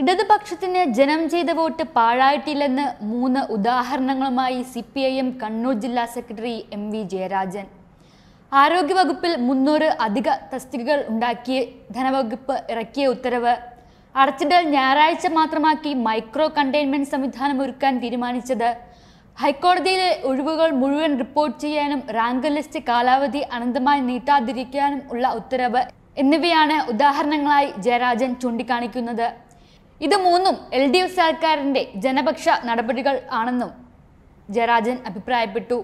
ഇടതുപക്ഷത്തിന് ജനം ചെയ്ത വോട്ട് പാഴായിട്ടില്ലെന്ന് മൂന്ന് ഉദാഹരണങ്ങളുമായി C P I M Kannur ജില്ലാ സെക്രട്ടറി എം വി ജയരാജൻ ആരോഗ്യവകുപ്പിൽ മുന്നൂറ് അധിക തസ്തികകൾ ഉണ്ടാക്കിയ ധനവകുപ്പ് ഇറക്കിയ ഉത്തരവ് അടച്ചിടൽ ഞായറാഴ്ച മാത്രമാക്കി മൈക്രോ കണ്ടെയ്ൻമെന്റ് സംവിധാനം ഒരുക്കാൻ തീരുമാനിച്ചത് ഹൈക്കോടതിയിലെ ഒഴിവുകൾ മുഴുവൻ റിപ്പോർട്ട് ചെയ്യാനും റാങ്ക് ലിസ്റ്റ് കാലാവധി അനന്തമായി നീട്ടാതിരിക്കാനും ഉള്ള ഉത്തരവ് എന്നിവയാണ് ഉദാഹരണങ്ങളായി ജയരാജൻ ചൂണ്ടിക്കാണിക്കുന്നത് ഇത് മൂന്നും എൽ ഡി എഫ് സർക്കാരിൻ്റെ ജനപക്ഷ നടപടികൾ ആണെന്നും ജയരാജൻ അഭിപ്രായപ്പെട്ടു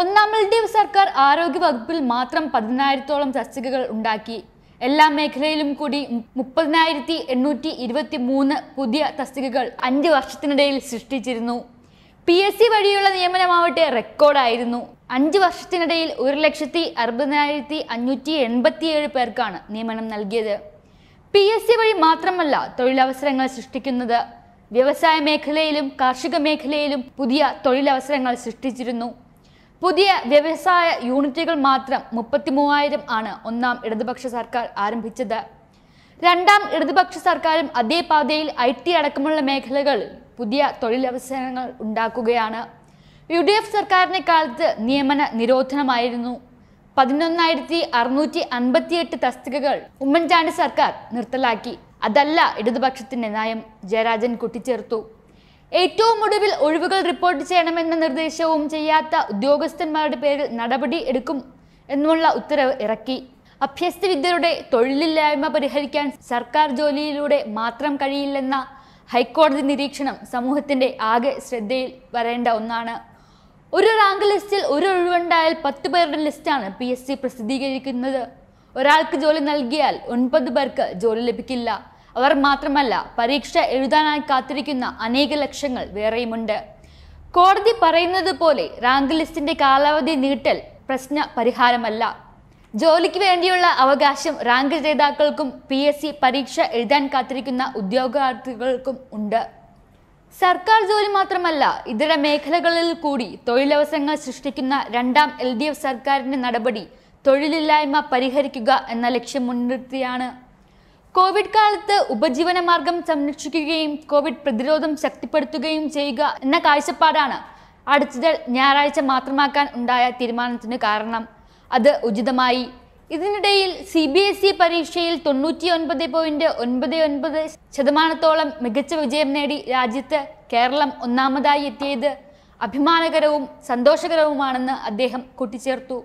ഒന്നാം എൽ ഡി എഫ് സർക്കാർ ആരോഗ്യ വകുപ്പിൽ മാത്രം പതിനായിരത്തോളം തസ്തികകൾ ഉണ്ടാക്കി എല്ലാ മേഖലയിലും കൂടി മുപ്പതിനായിരത്തി എണ്ണൂറ്റി ഇരുപത്തി മൂന്ന് പുതിയ തസ്തികകൾ അഞ്ച് വർഷത്തിനിടയിൽ സൃഷ്ടിച്ചിരുന്നു പി എസ് സി വഴിയുള്ള നിയമനമാവട്ടെ റെക്കോർഡായിരുന്നു അഞ്ച് വർഷത്തിനിടയിൽ ഒരു ലക്ഷത്തി അറുപതിനായിരത്തി അഞ്ഞൂറ്റി എൺപത്തിയേഴ് പേർക്കാണ് നിയമനം നൽകിയത് പി എസ് സി വഴി മാത്രമല്ല തൊഴിലവസരങ്ങൾ സൃഷ്ടിക്കുന്നത് വ്യവസായ മേഖലയിലും കാർഷിക മേഖലയിലും പുതിയ തൊഴിലവസരങ്ങൾ സൃഷ്ടിച്ചിരുന്നു പുതിയ വ്യവസായ യൂണിറ്റുകൾ മാത്രം മുപ്പത്തി മൂവായിരം ആണ് ഒന്നാം ഇടതുപക്ഷ സർക്കാർ ആരംഭിച്ചത് രണ്ടാം ഇടതുപക്ഷ സർക്കാരും അതേ പാതയിൽ ഐ ടി അടക്കമുള്ള മേഖലകൾ പുതിയ തൊഴിലവസരങ്ങൾ ഉണ്ടാക്കുകയാണ് യു ഡി എഫ് സർക്കാരിനെ കാലത്ത് നിയമന നിരോധനമായിരുന്നു പതിനൊന്നായിരത്തി അറുന്നൂറ്റി അൻപത്തിയെട്ട് തസ്തികകൾ ഉമ്മൻചാണ്ടി സർക്കാർ നിർത്തലാക്കി അതല്ല ഇടതുപക്ഷത്തിന്റെ നയം ജയരാജൻ കൂട്ടിച്ചേർത്തു ഏറ്റവും ഒടുവിൽ ഒഴിവുകൾ റിപ്പോർട്ട് ചെയ്യണമെന്ന നിർദ്ദേശവും ചെയ്യാത്ത ഉദ്യോഗസ്ഥന്മാരുടെ പേരിൽ നടപടി എടുക്കും എന്നുള്ള ഉത്തരവ് ഇറക്കി അഭ്യസ്ത വിദ്യരുടെ തൊഴിലില്ലായ്മ പരിഹരിക്കാൻ സർക്കാർ ജോലിയിലൂടെ മാത്രം കഴിയില്ലെന്ന ഹൈക്കോടതി നിരീക്ഷണം സമൂഹത്തിന്റെ ആകെ ശ്രദ്ധയിൽ വരേണ്ട ഒന്നാണ് ഒരു റാങ്ക് ലിസ്റ്റിൽ ഒരു ഒഴിവുണ്ടായാൽ പത്ത് പേരുടെ ലിസ്റ്റാണ് പി എസ് സി പ്രസിദ്ധീകരിക്കുന്നത് ഒരാൾക്ക് ജോലി നൽകിയാൽ ഒൻപത് പേർക്ക് ജോലി ലഭിക്കില്ല അവർ മാത്രമല്ല പരീക്ഷ എഴുതാനായി കാത്തിരിക്കുന്ന അനേക ലക്ഷങ്ങൾ വേറെയുമുണ്ട് കോടതി പറയുന്നത് പോലെ റാങ്ക് ലിസ്റ്റിന്റെ കാലാവധി നീട്ടൽ പ്രശ്ന പരിഹാരമല്ല ജോലിക്ക് വേണ്ടിയുള്ള അവകാശം റാങ്ക് ജേതാക്കൾക്കും പി എസ് സി പരീക്ഷ എഴുതാൻ കാത്തിരിക്കുന്ന ഉദ്യോഗാർത്ഥികൾക്കും ഉണ്ട് സർക്കാർ ജോലി മാത്രമല്ല ഇതര മേഖലകളിൽ കൂടി തൊഴിലവസരങ്ങൾ സൃഷ്ടിക്കുന്ന രണ്ടാം എൽ ഡി എഫ് സർക്കാരിൻ്റെ നടപടി തൊഴിലില്ലായ്മ പരിഹരിക്കുക എന്ന ലക്ഷ്യം മുൻനിർത്തിയാണ് കോവിഡ് കാലത്ത് ഉപജീവന മാർഗം സംരക്ഷിക്കുകയും കോവിഡ് പ്രതിരോധം ശക്തിപ്പെടുത്തുകയും ചെയ്യുക എന്ന കാഴ്ചപ്പാടാണ് അടച്ചിടൽ ഞായറാഴ്ച മാത്രമാക്കാൻ ഉണ്ടായ തീരുമാനത്തിന് കാരണം അത് ഉചിതമായി ഇതിനിടയിൽ സി ബി എസ് ഇ പരീക്ഷയിൽ തൊണ്ണൂറ്റി ഒൻപത് പോയിന്റ് ഒൻപത് ഒൻപത് ശതമാനത്തോളം മികച്ച വിജയം നേടി രാജ്യത്ത് കേരളം ഒന്നാമതായി എത്തിയത് അഭിമാനകരവും സന്തോഷകരവുമാണെന്ന് അദ്ദേഹം കൂട്ടിച്ചേർത്തു